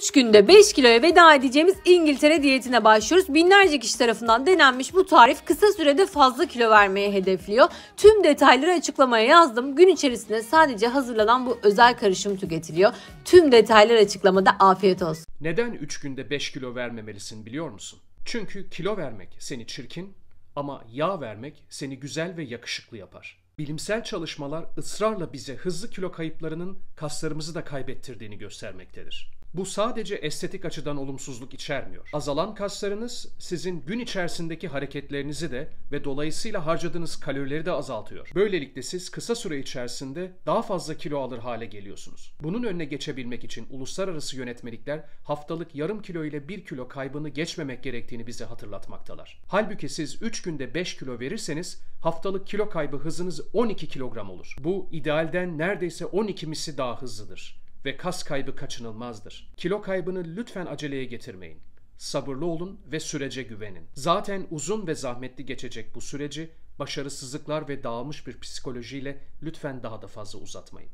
3 günde 5 kiloya veda edeceğimiz İngiltere diyetine başlıyoruz. Binlerce kişi tarafından denenmiş bu tarif kısa sürede fazla kilo vermeye hedefliyor. Tüm detayları açıklamaya yazdım. Gün içerisinde sadece hazırlanan bu özel karışım tüketiliyor. Tüm detaylar açıklamada afiyet olsun. Neden 3 günde 5 kilo vermemelisin biliyor musun? Çünkü kilo vermek seni çirkin ama yağ vermek seni güzel ve yakışıklı yapar. Bilimsel çalışmalar ısrarla bize hızlı kilo kayıplarının kaslarımızı da kaybettirdiğini göstermektedir. Bu sadece estetik açıdan olumsuzluk içermiyor. Azalan kaslarınız sizin gün içerisindeki hareketlerinizi de ve dolayısıyla harcadığınız kalorileri de azaltıyor. Böylelikle siz kısa süre içerisinde daha fazla kilo alır hale geliyorsunuz. Bunun önüne geçebilmek için uluslararası yönetmelikler haftalık yarım kilo ile 1 kilo kaybını geçmemek gerektiğini bize hatırlatmaktalar. Halbuki siz 3 günde 5 kilo verirseniz haftalık kilo kaybı hızınız 12 kilogram olur. Bu idealden neredeyse 12 misli daha hızlıdır ve kas kaybı kaçınılmazdır. Kilo kaybını lütfen aceleye getirmeyin. Sabırlı olun ve sürece güvenin. Zaten uzun ve zahmetli geçecek bu süreci başarısızlıklar ve dağılmış bir psikolojiyle lütfen daha da fazla uzatmayın.